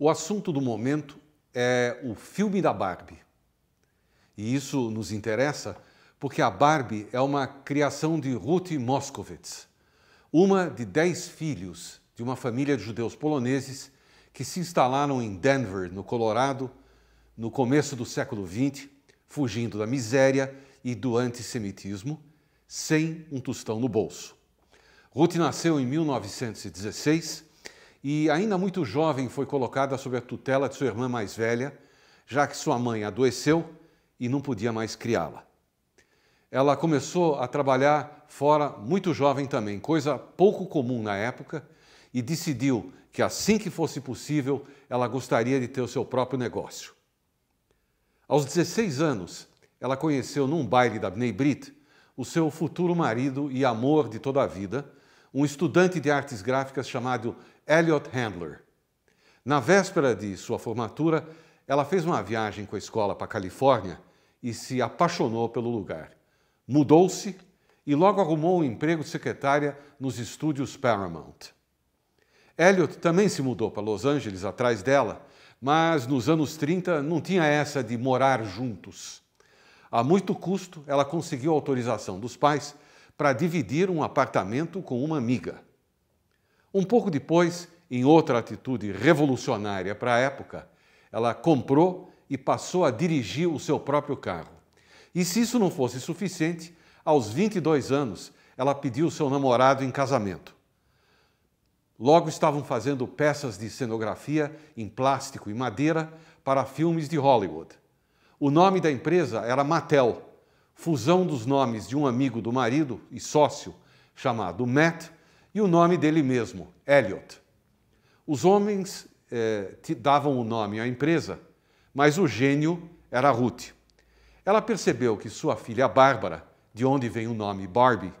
O assunto do momento é o filme da Barbie. E isso nos interessa porque a Barbie é uma criação de Ruth Moskowitz, uma de dez filhos de uma família de judeus poloneses que se instalaram em Denver, no Colorado, no começo do século XX, fugindo da miséria e do antissemitismo, sem um tostão no bolso. Ruth nasceu em 1916 e, ainda muito jovem, foi colocada sob a tutela de sua irmã mais velha, já que sua mãe adoeceu e não podia mais criá-la. Ela começou a trabalhar fora muito jovem também, coisa pouco comum na época, e decidiu que assim que fosse possível, ela gostaria de ter o seu próprio negócio. Aos 16 anos, ela conheceu num baile da Bnei Brit o seu futuro marido e amor de toda a vida, um estudante de artes gráficas chamado Elliot Handler. Na véspera de sua formatura, ela fez uma viagem com a escola para a Califórnia e se apaixonou pelo lugar. Mudou-se e logo arrumou um emprego de secretária nos estúdios Paramount. Elliot também se mudou para Los Angeles atrás dela, mas nos anos 30 não tinha essa de morar juntos. A muito custo, ela conseguiu a autorização dos pais para dividir um apartamento com uma amiga. Um pouco depois, em outra atitude revolucionária para a época, ela comprou e passou a dirigir o seu próprio carro. E se isso não fosse suficiente, aos 22 anos, ela pediu seu namorado em casamento. Logo estavam fazendo peças de cenografia em plástico e madeira para filmes de Hollywood. O nome da empresa era Mattel fusão dos nomes de um amigo do marido e sócio chamado Matt e o nome dele mesmo, Elliot. Os homens eh, davam o nome à empresa, mas o gênio era Ruth. Ela percebeu que sua filha Bárbara, de onde vem o nome Barbie,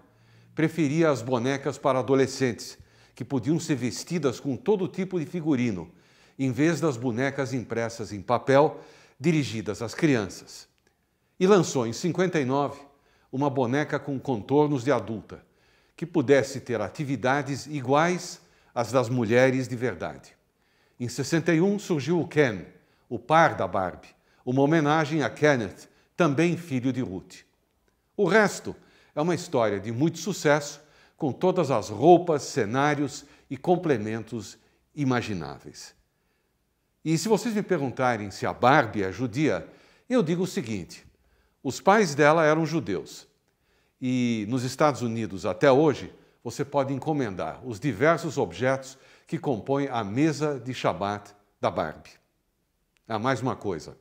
preferia as bonecas para adolescentes, que podiam ser vestidas com todo tipo de figurino, em vez das bonecas impressas em papel dirigidas às crianças e lançou em 59 uma boneca com contornos de adulta, que pudesse ter atividades iguais às das mulheres de verdade. Em 61 surgiu o Ken, o par da Barbie, uma homenagem a Kenneth, também filho de Ruth. O resto é uma história de muito sucesso, com todas as roupas, cenários e complementos imagináveis. E se vocês me perguntarem se a Barbie é judia, eu digo o seguinte: os pais dela eram judeus. E nos Estados Unidos, até hoje, você pode encomendar os diversos objetos que compõem a mesa de Shabat da Barbie. Ah, mais uma coisa.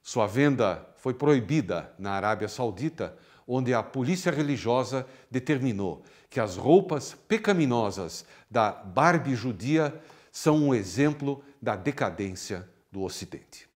Sua venda foi proibida na Arábia Saudita, onde a polícia religiosa determinou que as roupas pecaminosas da Barbie judia são um exemplo da decadência do Ocidente.